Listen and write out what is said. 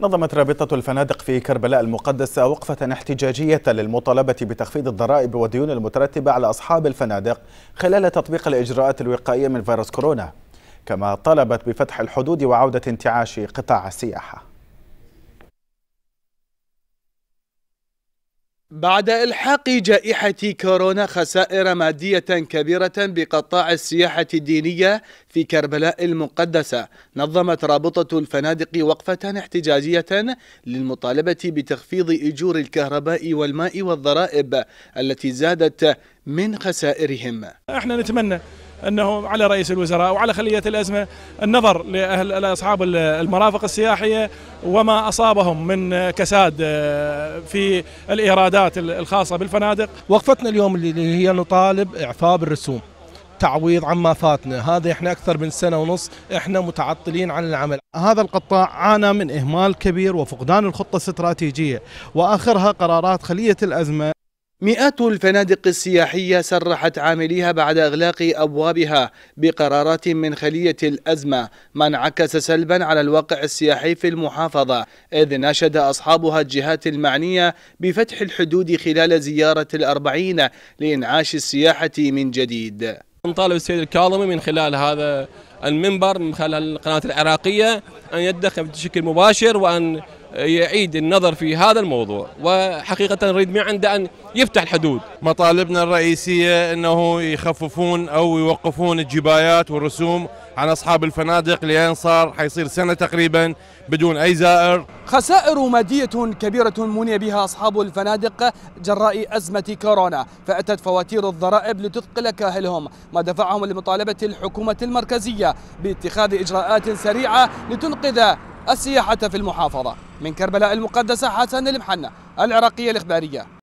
نظمت رابطة الفنادق في كربلاء المقدسة وقفة احتجاجية للمطالبة بتخفيض الضرائب والديون المترتبة على أصحاب الفنادق خلال تطبيق الإجراءات الوقائية من فيروس كورونا كما طلبت بفتح الحدود وعودة انتعاش قطاع السياحة بعد إلحاق جائحة كورونا خسائر مادية كبيرة بقطاع السياحة الدينية في كربلاء المقدسة نظمت رابطة الفنادق وقفة احتجاجية للمطالبة بتخفيض أجور الكهرباء والماء والضرائب التي زادت من خسائرهم احنا نتمنى انه على رئيس الوزراء وعلى خليه الازمه النظر لاهل لاصحاب المرافق السياحيه وما اصابهم من كساد آه، في الايرادات الخاصه بالفنادق. وقفتنا اليوم اللي هي نطالب اعفاء بالرسوم. تعويض عما فاتنا هذا احنا اكثر من سنه ونص احنا متعطلين عن العمل هذا القطاع عانى من اهمال كبير وفقدان الخطه الاستراتيجيه واخرها قرارات خليه الازمه مئات الفنادق السياحية سرحت عامليها بعد إغلاق أبوابها بقرارات من خلية الأزمة ما انعكس سلبا على الواقع السياحي في المحافظة إذ ناشد أصحابها الجهات المعنية بفتح الحدود خلال زيارة الأربعين لإنعاش السياحة من جديد نطالب السيد الكاظمي من خلال هذا المنبر من خلال القناة العراقية أن يدخل بشكل مباشر وأن يعيد النظر في هذا الموضوع وحقيقة نريد من عنده أن يفتح الحدود مطالبنا الرئيسية أنه يخففون أو يوقفون الجبايات والرسوم عن أصحاب الفنادق لأن صار حيصير سنة تقريبا بدون أي زائر خسائر مادية كبيرة مني بها أصحاب الفنادق جراء أزمة كورونا فأتت فواتير الضرائب لتثقل كاهلهم ما دفعهم لمطالبة الحكومة المركزية باتخاذ إجراءات سريعة لتنقذ السياحة في المحافظة من كربلاء المقدسة حسن المحنة العراقية الإخبارية